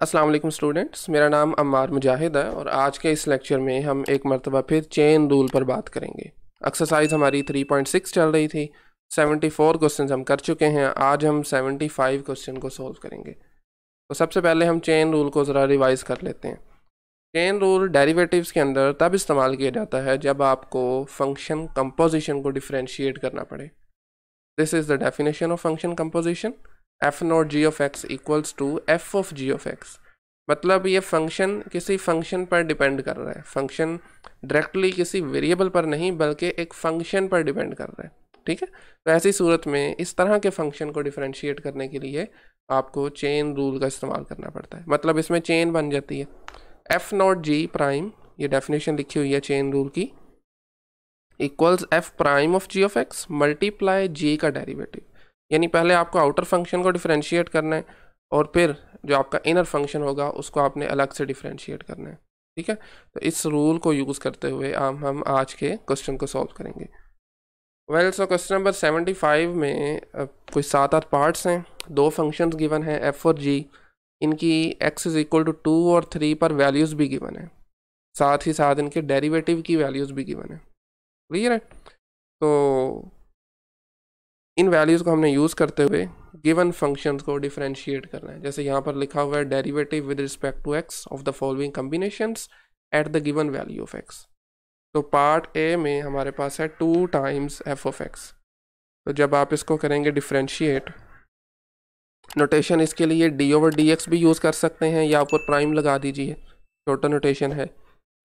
Aslam students मेरा नाम अमार मुजाहिद है और आज के इस लेक्चर में हम एक मरतबा फिर चेन रूल पर बात करेंगे एक्सरसाइज हमारी 3.6 चल रही थी 74 क्वेश्चन हम कर चुके हैं आज हम 75 क्वेश्चन को सॉल्व करेंगे तो सबसे पहले हम चेन रूल को ज़रा रिवाइज़ कर लेते हैं चेन रूल डेरिवेटिव्स के अंदर तब इस्तेमाल किया जाता है जब आपको फंक्शन कंपोजिशन को डिफ्रेंशिएट करना पड़े this is the definition of function composition f not g of x equals to f of g of x मतलब ये फंक्शन किसी फंक्शन पर डिपेंड कर रहा है फंक्शन डायरेक्टली किसी वेरिएबल पर नहीं बल्कि एक फंक्शन पर डिपेंड कर रहा है ठीक है तो ऐसी सूरत में इस तरह के फंक्शन को डिफ्रेंशिएट करने के लिए आपको चेन रूल का इस्तेमाल करना पड़ता है मतलब इसमें चेन बन जाती है एफ नॉट जी प्राइम ये डेफिनेशन लिखी हुई है चेन रूल की equals f prime of g of x multiply g का डेरिवेटिव यानी पहले आपको आउटर फंक्शन को डिफ्रेंशिएट करना है और फिर जो आपका इनर फंक्शन होगा उसको आपने अलग से डिफ्रेंशिएट करना है ठीक है तो इस रूल को यूज़ करते हुए हम हम आज के क्वेश्चन को सॉल्व करेंगे well so question number seventy five में कोई सात आठ पार्ट्स हैं दो फंक्शंस गिवन हैं एफ और जी इनकी x is equal to two और थ्री पर वैल्यूज़ भी गिवन है साथ ही साथ इनके डेरिवेटिव की वैल्यूज़ भी गिवन है क्लियर है तो इन वैल्यूज़ को हमने यूज़ करते हुए गिवन फंक्शंस को डिफ्रेंशिएट करना है जैसे यहाँ पर लिखा हुआ है derivative with respect to x of the following combinations at the given value of x तो पार्ट ए में हमारे पास है two times f of x तो जब आप इसको करेंगे डिफ्रेंशिएट नोटेशन इसके लिए डी ओवर डी एक्स भी यूज़ कर सकते हैं या ऊपर प्राइम लगा दीजिए छोटा नोटेशन है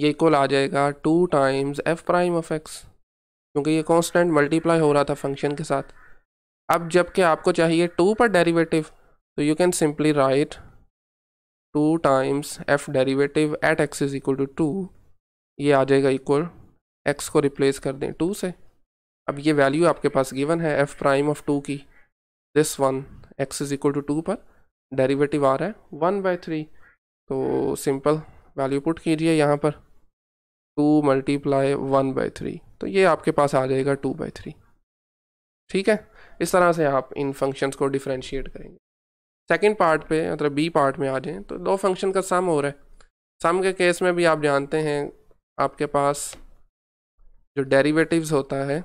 ये इक्वल आ जाएगा two times f prime of x क्योंकि ये कॉन्स्टेंट मल्टीप्लाई हो रहा था फंक्शन के साथ अब जबकि आपको चाहिए टू पर डेरिवेटिव तो you can simply write two times f derivative at x is equal to two ये आ जाएगा इक्वल एक्स को रिप्लेस कर दें टू से अब ये वैल्यू आपके पास गिवन है एफ प्राइम ऑफ टू की this one x is equal to two पर डेरिवेटिव आ रहा है वन बाई थ्री तो सिंपल वैल्यू पुट कीजिए यहाँ पर two multiply one by three तो ये आपके पास आ जाएगा टू बाई थ्री ठीक है इस तरह से आप इन फंक्शंस को डिफ्रेंशिएट करेंगे सेकेंड पार्ट पे मतलब बी पार्ट में आ जाएँ तो दो फंक्शन का सम हो रहा है सम के केस में भी आप जानते हैं आपके पास जो डेरिवेटिव्स होता है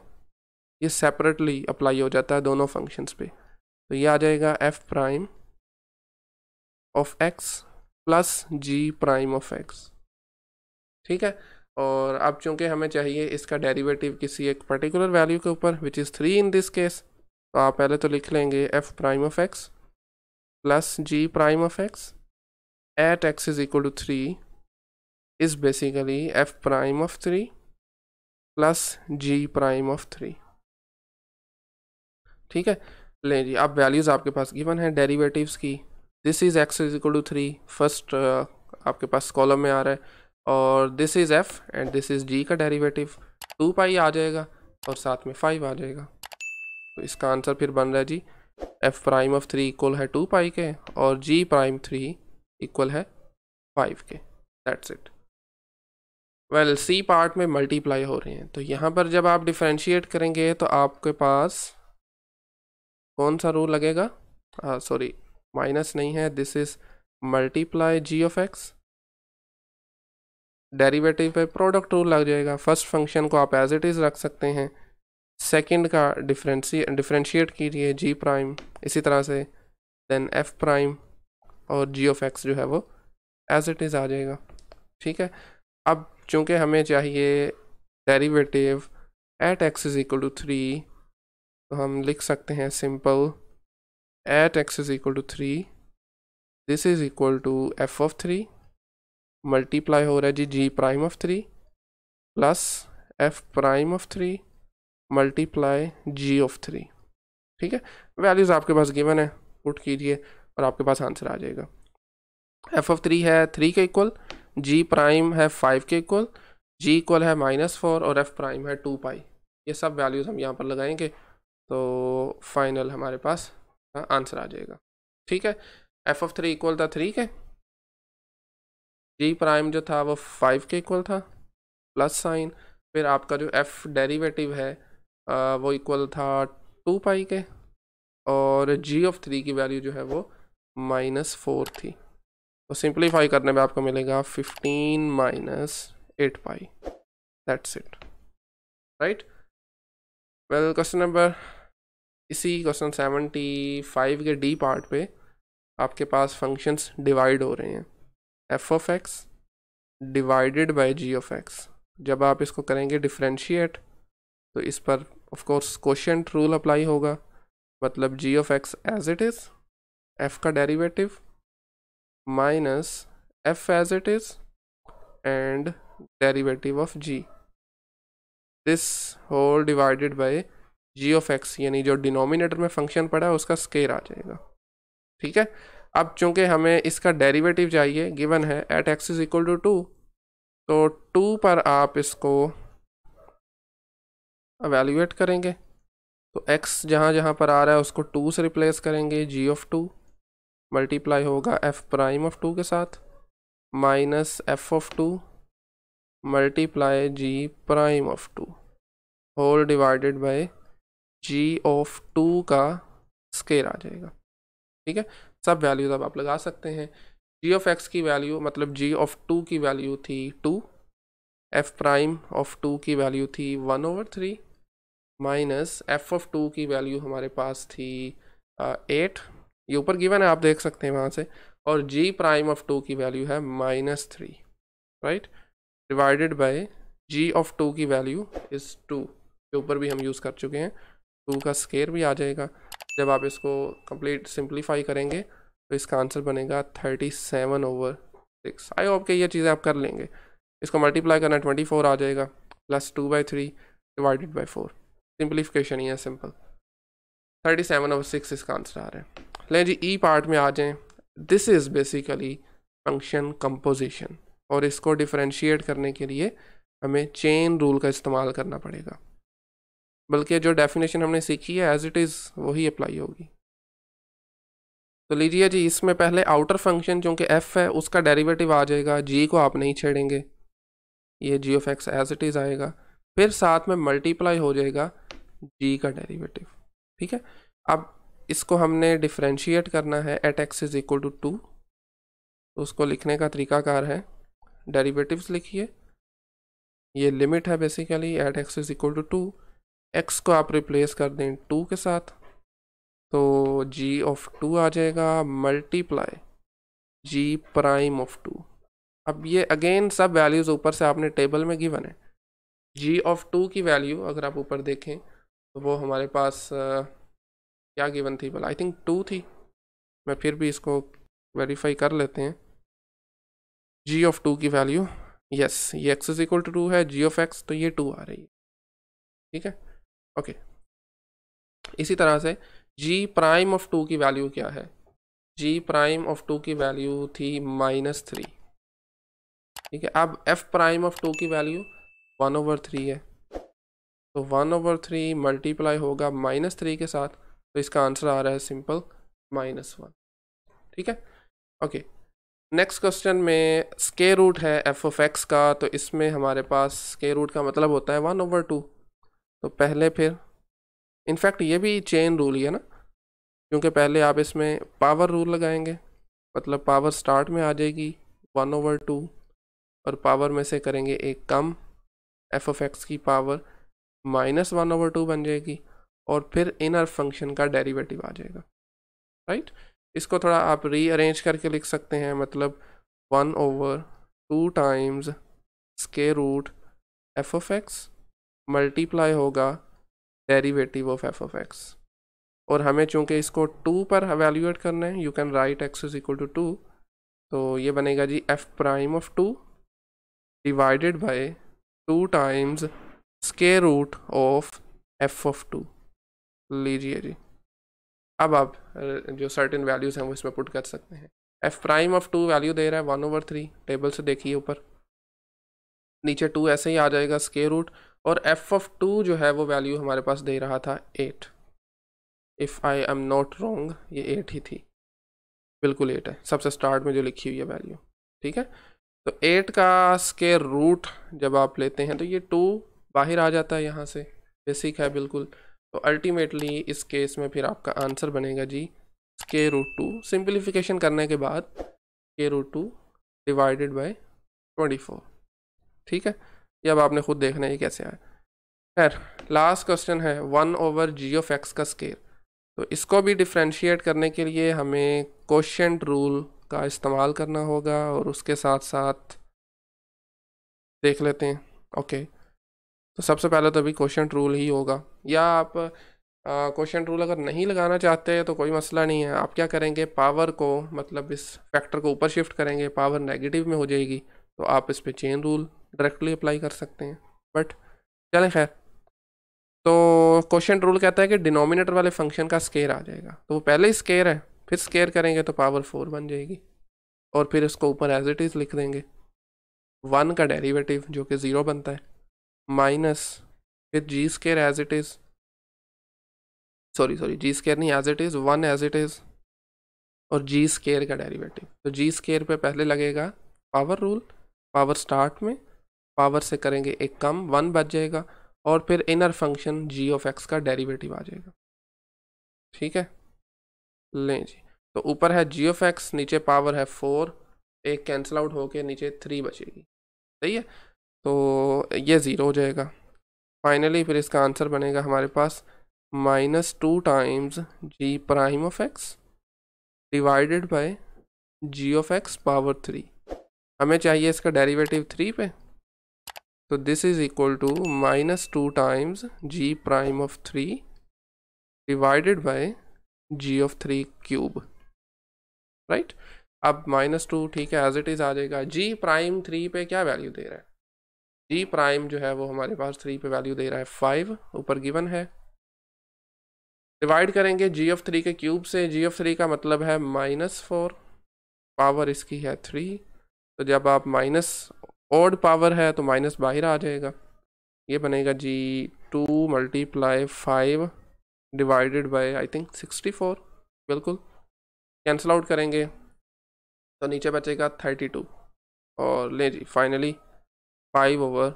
ये सेपरेटली अप्लाई हो जाता है दोनों फंक्शंस पे तो ये आ जाएगा f prime of x plus g prime of x ठीक है और अब चूंकि हमें चाहिए इसका डेरिवेटिव किसी एक पर्टिकुलर वैल्यू के ऊपर which is three in this case तो आप पहले तो लिख लेंगे f prime of x plus g prime of x at x is equal to three is basically f prime of three plus g prime of three ठीक है ले जी अब वैल्यूज़ आपके पास गिवन है डेरिवेटिव्स की this is x is equal to three first आपके पास कॉलम में आ रहा है और this is f and this is g का डेरिवेटिव टू पाई आ जाएगा और साथ में फाइव आ जाएगा तो इसका आंसर फिर बन रहा है g f prime of three equal है टू पाई के और जी प्राइम थ्री इक्वल है फाइव के that's it well c part में मल्टीप्लाई हो रहे हैं तो यहाँ पर जब आप डिफ्रेंशिएट करेंगे तो आपके पास कौन सा रूल लगेगा सॉरी माइनस नहीं है this is multiply g of x derivative पे प्रोडक्ट रूल लग जाएगा फर्स्ट फंक्शन को आप एज इट इज़ रख सकते हैं सेकेंड का डिफ्रेंसी डिफ्रेंशिएट कीजिए जी प्राइम इसी तरह से देन एफ प्राइम और जी ऑफ एक्स जो है वो एज इट इज़ आ जाएगा ठीक है अब चूंकि हमें चाहिए derivative at x is equal to three तो हम लिख सकते हैं simple at x is equal to three this is equal to f of three multiply हो रहा है g g prime of three plus f prime of three multiply g of three ठीक है वैल्यूज़ आपके पास गिवन है put कीजिए और आपके पास आंसर आ जाएगा एफ ऑफ थ्री है थ्री के इक्वल जी प्राइम है फाइव के इक्वल जी इक्वल है माइनस फोर और एफ प्राइम है टू पाई ये सब वैल्यूज़ हम यहाँ पर लगाएंगे तो फाइनल हमारे पास आंसर हाँ, आ जाएगा ठीक है एफ ऑफ थ्री इक्वल था थ्री के जी प्राइम जो था वो फाइव के इक्वल था प्लस साइन फिर आपका जो एफ डेरिवेटिव है वो इक्वल था टू पाई के और जी ऑफ थ्री की वैल्यू जो है वो माइनस फोर थी तो सिंप्लीफाई करने में आपको मिलेगा fifteen minus eight pi that's it right well question number इसी क्वेश्चन सेवेंटी फाइव के डी पार्ट पे आपके पास फंक्शंस डिवाइड हो रहे हैं f of x divided by g of x जब आप इसको करेंगे डिफ्रेंशिएट तो इस पर of course quotient rule apply होगा मतलब g of x as it is f का derivative minus f as it is and derivative of ji this whole divided by g of x यानी जो डिनोमिनेटर में function पड़ा है उसका square आ जाएगा ठीक है अब चूंकि हमें इसका डेरिवेटिव चाहिए गिवन है at x is equal to two तो टू पर आप इसको अवेल्यूएट करेंगे तो एक्स जहाँ जहाँ पर आ रहा है उसको टू से रिप्लेस करेंगे जी ऑफ टू मल्टीप्लाई होगा एफ प्राइम ऑफ टू के साथ minus f of two multiply g prime of two whole divided by g of two का स्केयर आ जाएगा ठीक है सब वैल्यूज अब आप लगा सकते हैं जी ऑफ एक्स की वैल्यू मतलब जी ऑफ टू की वैल्यू थी two f prime of two की वैल्यू थी one over three minus f of two की वैल्यू हमारे पास थी एट uh, ये ऊपर गिवन है आप देख सकते हैं वहाँ से और जी प्राइम ऑफ टू की वैल्यू है minus three right divided by g of two की वैल्यू इज़ टू के ऊपर भी हम यूज़ कर चुके हैं टू का स्केयर भी आ जाएगा जब आप इसको कंप्लीट सिंप्लीफाई करेंगे तो इसका आंसर बनेगा thirty seven over six I hope के ये चीज़ें आप कर लेंगे इसको मल्टीप्लाई करना ट्वेंटी फोर आ जाएगा plus two by three divided by four simplification ही है सिंपल थर्टी सेवन और सिक्स इसका आंसर आ रहा है लें जी ई e पार्ट में आ जाएं this is basically function composition और इसको डिफ्रेंशिएट करने के लिए हमें चेन रूल का इस्तेमाल करना पड़ेगा बल्कि जो डेफिनेशन हमने सीखी है एज इट इज़ वही अप्लाई होगी तो लीजिए जी इसमें पहले आउटर फंक्शन जो कि एफ़ है उसका डेरिवेटिव आ जाएगा जी को आप नहीं छेड़ेंगे ये g of x as it is आएगा फिर साथ में मल्टीप्लाई हो जाएगा जी का डेरिवेटिव ठीक है अब इसको हमने डिफ्रेंशिएट करना है at x is equal to two तो उसको लिखने का तरीकाकार है डेरिवेटिव्स लिखिए ये लिमिट है basically at x is equal to two x को आप रिप्लेस कर दें टू के साथ तो जी ऑफ टू आ जाएगा multiply g prime of two अब ये अगेन सब वैल्यूज़ ऊपर से आपने टेबल में गिवन है जी ऑफ टू की वैल्यू अगर आप ऊपर देखें तो वो हमारे पास आ, क्या गिवन थी बोला आई थिंक टू थी मैं फिर भी इसको वेरीफाई कर लेते हैं जी ऑफ टू की वैल्यू यस ये x is equal to two है जी ऑफ एक्स तो ये टू आ रही है ठीक है ओके इसी तरह से जी प्राइम ऑफ टू की वैल्यू क्या है जी प्राइम ऑफ टू की वैल्यू थी माइनस थ्री ठीक है अब f प्राइम ऑफ टू की वैल्यू वन ओवर थ्री है तो वन ओवर थ्री मल्टीप्लाई होगा माइनस थ्री के साथ तो इसका आंसर आ रहा है सिंपल माइनस वन ठीक है ओके नेक्स्ट क्वेश्चन में स्के रूट है एफ ऑफ एक्स का तो इसमें हमारे पास स्के रूट का मतलब होता है वन ओवर टू तो पहले फिर इनफैक्ट ये भी चेन रूल ही है ना क्योंकि पहले आप इसमें पावर रूल लगाएंगे मतलब पावर स्टार्ट में आ जाएगी वन ओवर टू और पावर में से करेंगे एक कम एफ ऑफ एक्स की power minus one over two बन जाएगी और फिर इनर फंक्शन का डेरिवेटिव आ जाएगा राइट इसको थोड़ा आप रीअरेंज करके लिख सकते हैं मतलब one over two times square root f of x multiply होगा derivative of f of x और हमें चूंकि इसको टू पर एवेल्यूएट करना है you can write x is equal to two तो ये बनेगा g f prime of two divided by 2 times square root of f of two लीजिए जी अब आप जो सर्टेन वैल्यूज़ हैं वो इसमें पुट कर सकते हैं f prime of two value दे रहा है वन ओवर थ्री टेबल से देखिए ऊपर नीचे टू ऐसे ही आ जाएगा स्केयर रूट और एफ ऑफ टू जो है वो वैल्यू हमारे पास दे रहा था eight if I am not wrong ये एट ही थी बिल्कुल एट है सबसे स्टार्ट में जो लिखी हुई है वैल्यू ठीक है तो एट का स्केयर रूट जब आप लेते हैं तो ये टू बाहर आ जाता है यहाँ से बेसिक है बिल्कुल तो अल्टीमेटली इस केस में फिर आपका आंसर बनेगा g square root two simplification करने के बाद square root two divided by twenty four ठीक है ये अब आपने खुद देखना है कैसे आया खैर लास्ट क्वेश्चन है one over g of x का स्केयर तो इसको भी डिफ्रेंशिएट करने के लिए हमें क्वेश्चन रूल का इस्तेमाल करना होगा और उसके साथ साथ देख लेते हैं ओके तो सबसे पहले तो अभी क्वेश्चन रूल ही होगा या आप क्वेश्चन रूल अगर नहीं लगाना चाहते हैं तो कोई मसला नहीं है आप क्या करेंगे पावर को मतलब इस फैक्टर को ऊपर शिफ्ट करेंगे पावर नेगेटिव में हो जाएगी तो आप इस पर चेन रूल डायरेक्टली अप्लाई कर सकते हैं बट चलें खैर तो क्वेश्चन रूल कहता है कि डिनोमिनेटर वाले फंक्शन का स्केयर आ जाएगा तो वो पहले ही स्केयर है फिर स्केयर करेंगे तो पावर फोर बन जाएगी और फिर इसको ऊपर एज इट इज़ लिख देंगे वन का डेरिवेटिव जो कि ज़ीरो बनता है माइनस फिर g square as it is sorry sorry g square नहीं as it is one as it is और जी स्केयर का डेरिवेटिव तो जी स्केयर पे पहले लगेगा पावर रूल पावर स्टार्ट में पावर से करेंगे एक कम वन बच जाएगा और फिर inner function g of x का डेरिवेटिव आ जाएगा ठीक है लें जी तो ऊपर है जियो फैक्स नीचे पावर है फोर एक कैंसिल आउट होके नीचे थ्री बचेगी सही है तो ये ज़ीरो हो जाएगा फाइनली फिर इसका आंसर बनेगा हमारे पास minus two times g prime of x divided by g of x power three हमें चाहिए इसका डेरिवेटिव थ्री पे तो this is equal to minus two times g prime of three divided by g of three cube right अब minus two ठीक है as it is आ जाएगा जी prime three पे क्या वैल्यू दे रहा है जी प्राइम जो है वो हमारे पास थ्री पे वैल्यू दे रहा है फाइव ऊपर गिवन है डिवाइड करेंगे जी ऑफ थ्री के क्यूब से जी ऑफ थ्री का मतलब है माइनस फोर पावर इसकी है थ्री तो जब आप माइनस ओड पावर है तो माइनस बाहर आ जाएगा ये बनेगा g two multiply five divided by I think 64 बिल्कुल कैंसिल आउट करेंगे तो नीचे बचेगा 32 और ले जी फाइनली फाइव ओवर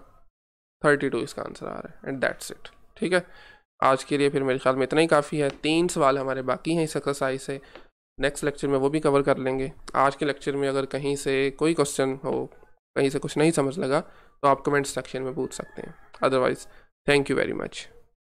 32 इसका आंसर आ रहा है एंड दैट्स इट ठीक है आज के लिए फिर मेरे ख्याल में इतना ही काफ़ी है तीन सवाल हमारे बाकी हैं इस एक्सरसाइज से नेक्स्ट लेक्चर में वो भी कवर कर लेंगे आज के लेक्चर में अगर कहीं से कोई क्वेश्चन हो कहीं से कुछ नहीं समझ लगा तो आप कमेंट सेक्शन में पूछ सकते हैं otherwise thank you very much